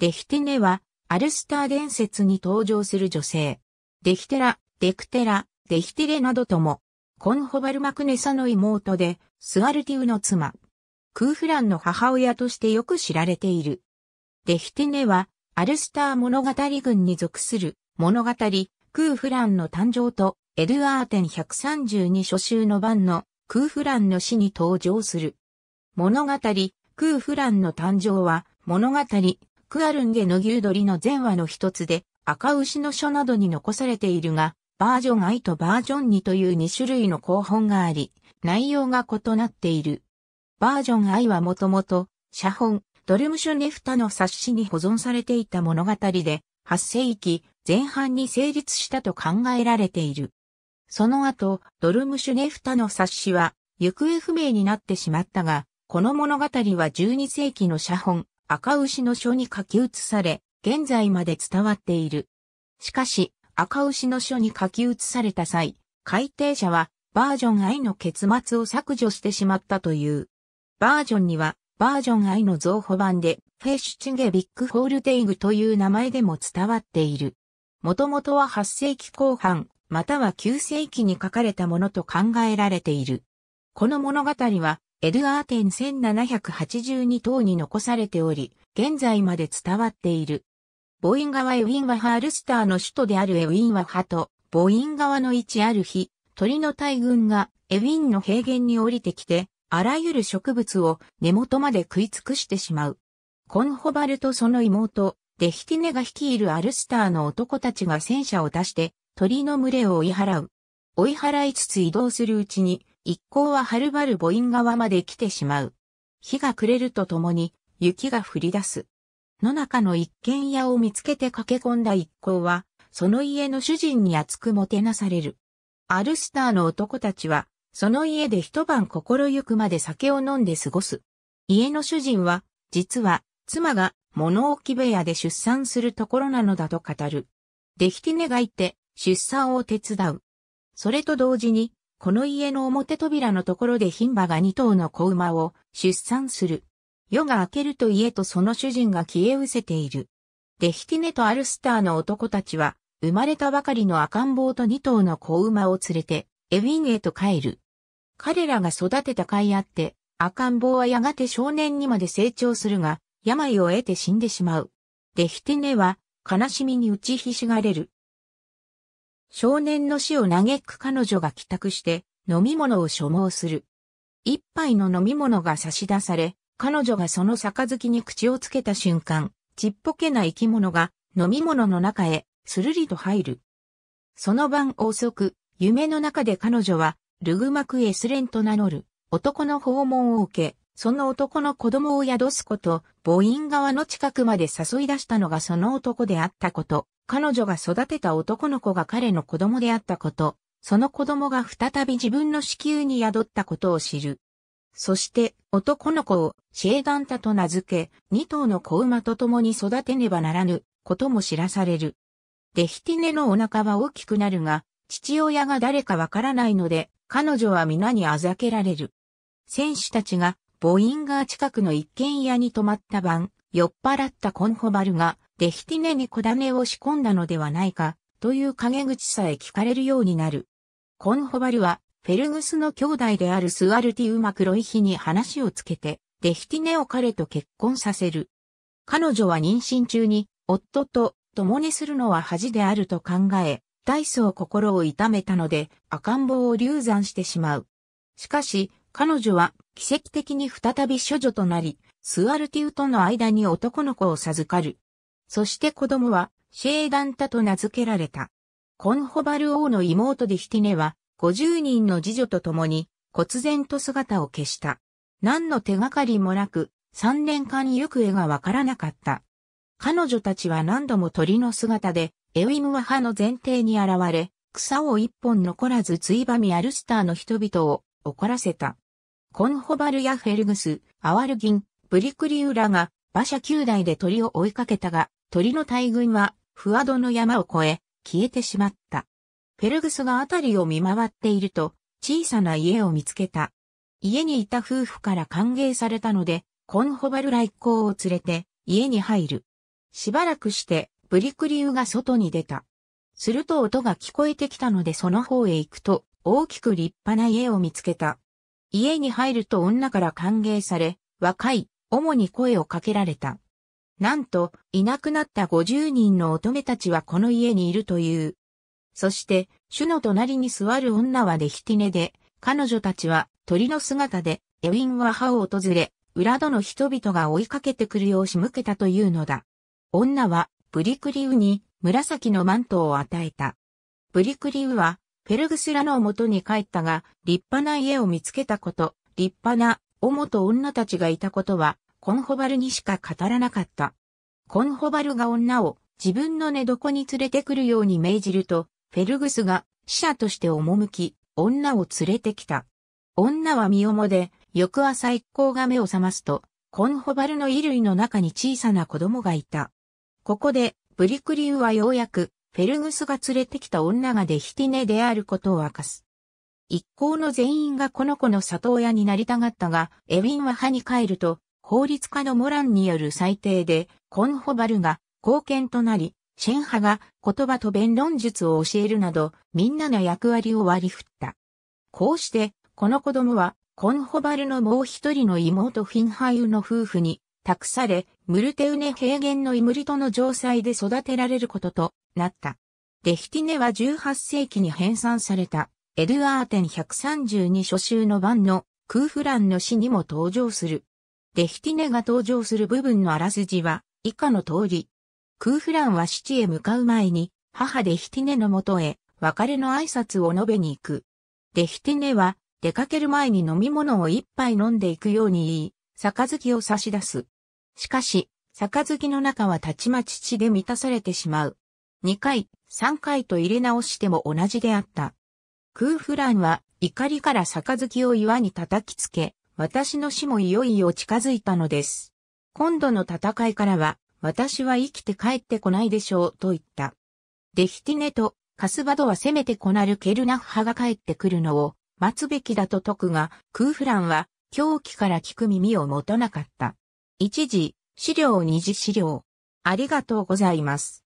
デヒテネは、アルスター伝説に登場する女性。デヒテラ、デクテラ、デヒテレなどとも、コンホバルマクネサの妹で、スアルティウの妻、クーフランの母親としてよく知られている。デヒテネは、アルスター物語群に属する物語、クーフランの誕生と、エドゥアーテン132初集の版のクーフランの死に登場する。物語、クーフランの誕生は、物語、クアルンゲの牛鳥の前話の一つで、赤牛の書などに残されているが、バージョン I とバージョン2という2種類の後本があり、内容が異なっている。バージョン I はもともと、写本、ドルムシュネフタの冊子に保存されていた物語で、8世紀前半に成立したと考えられている。その後、ドルムシュネフタの冊子は、行方不明になってしまったが、この物語は12世紀の写本、赤牛の書に書き写され、現在まで伝わっている。しかし、赤牛の書に書き写された際、改訂者はバージョン I の結末を削除してしまったという。バージョンには、バージョン I の増補版で、フェッシュチゲビッグホールテイグという名前でも伝わっている。もともとは8世紀後半、または9世紀に書かれたものと考えられている。この物語は、エルアーテン1782等に残されており、現在まで伝わっている。母音側エウィンワハールスターの首都であるエウィンワハと、母音側の位置ある日、鳥の大群がエウィンの平原に降りてきて、あらゆる植物を根元まで食い尽くしてしまう。コンホバルとその妹、デヒティネが率いるアルスターの男たちが戦車を出して、鳥の群れを追い払う。追い払いつつ移動するうちに、一行ははるばる母院側まで来てしまう。日が暮れるとともに雪が降り出す。野中の一軒家を見つけて駆け込んだ一行は、その家の主人に厚くもてなされる。アルスターの男たちは、その家で一晩心ゆくまで酒を飲んで過ごす。家の主人は、実は、妻が物置部屋で出産するところなのだと語る。出来て願いっいて、出産を手伝う。それと同時に、この家の表扉のところで牝馬が2頭の子馬を出産する。夜が明けると家とその主人が消え失せている。デヒティネとアルスターの男たちは、生まれたばかりの赤ん坊と2頭の子馬を連れて、エウィンへと帰る。彼らが育てた甲斐あって、赤ん坊はやがて少年にまで成長するが、病を得て死んでしまう。デヒティネは、悲しみに打ちひしがれる。少年の死を嘆く彼女が帰宅して飲み物を所望する。一杯の飲み物が差し出され、彼女がその杯に口をつけた瞬間、ちっぽけな生き物が飲み物の中へするりと入る。その晩遅く、夢の中で彼女はルグマクエスレンと名乗る男の訪問を受け、その男の子供を宿すこと、母院側の近くまで誘い出したのがその男であったこと、彼女が育てた男の子が彼の子供であったこと、その子供が再び自分の子宮に宿ったことを知る。そして男の子をシェーガンタと名付け、二頭の子馬と共に育てねばならぬことも知らされる。デヒティネのお腹は大きくなるが、父親が誰かわからないので、彼女は皆にあざけられる。選手たちがボインガー近くの一軒家に泊まった晩、酔っ払ったコンホバルが、デヒティネに小種を仕込んだのではないか、という陰口さえ聞かれるようになる。コンホバルは、フェルグスの兄弟であるスワルティウマクロイヒに話をつけて、デヒティネを彼と結婚させる。彼女は妊娠中に、夫と共にするのは恥であると考え、大層心を痛めたので赤ん坊を流産してしまう。しかし、彼女は奇跡的に再び処女となり、スアルティウとの間に男の子を授かる。そして子供は、シェーダンタと名付けられた。コンホバル王の妹ディヒティネは、50人の次女と共に、忽然と姿を消した。何の手がかりもなく、3年間行方がわからなかった。彼女たちは何度も鳥の姿で、エウィムワハの前提に現れ、草を一本残らずついばみアルスターの人々を怒らせた。コンホバルやフェルグス、アワルギン、ブリクリウラが馬車9台で鳥を追いかけたが、鳥の大群はフアドの山を越え、消えてしまった。フェルグスが辺りを見回っていると、小さな家を見つけた。家にいた夫婦から歓迎されたので、コンホバル来航を連れて家に入る。しばらくしてブリクリウが外に出た。すると音が聞こえてきたのでその方へ行くと、大きく立派な家を見つけた。家に入ると女から歓迎され、若い、主に声をかけられた。なんと、いなくなった50人の乙女たちはこの家にいるという。そして、主の隣に座る女はデヒティネで、彼女たちは鳥の姿で、エウィンは歯を訪れ、裏戸の人々が追いかけてくるよう仕向けたというのだ。女は、ブリクリウに紫のマントを与えた。ブリクリウは、フェルグスラの元に帰ったが、立派な家を見つけたこと、立派な、もと女たちがいたことは、コンホバルにしか語らなかった。コンホバルが女を自分の寝床に連れてくるように命じると、フェルグスが死者として赴き、女を連れてきた。女は身重で、翌朝一行が目を覚ますと、コンホバルの衣類の中に小さな子供がいた。ここで、ブリクリウはようやくフェルグスが連れてきた女がデヒティネであることを明かす。一行の全員がこの子の里親になりたがったが、エウィンは歯に帰ると、法律家のモランによる裁定で、コンホバルが貢献となり、シェン派が言葉と弁論術を教えるなど、みんなの役割を割り振った。こうして、この子供は、コンホバルのもう一人の妹フィンハイウの夫婦に託され、ムルテウネ平原のイムリトの城塞で育てられることと、なった。デヒティネは18世紀に編纂された、エドゥアーテン132初集の版のクーフランの詩にも登場する。デヒティネが登場する部分のあらすじは、以下の通り。クーフランは父へ向かう前に、母デヒティネのもとへ、別れの挨拶を述べに行く。デヒティネは、出かける前に飲み物を一杯飲んでいくように言い、杯を差し出す。しかし、杯の中はたちまち血で満たされてしまう。2回、3回と入れ直しても同じであった。クーフランは怒りから杯を岩に叩きつけ、私の死もいよいよ近づいたのです。今度の戦いからは、私は生きて帰ってこないでしょう、と言った。デヒティネとカスバドはせめてこなるケルナフ派が帰ってくるのを待つべきだと説くが、クーフランは狂気から聞く耳を持たなかった。一時、資料二次資料。ありがとうございます。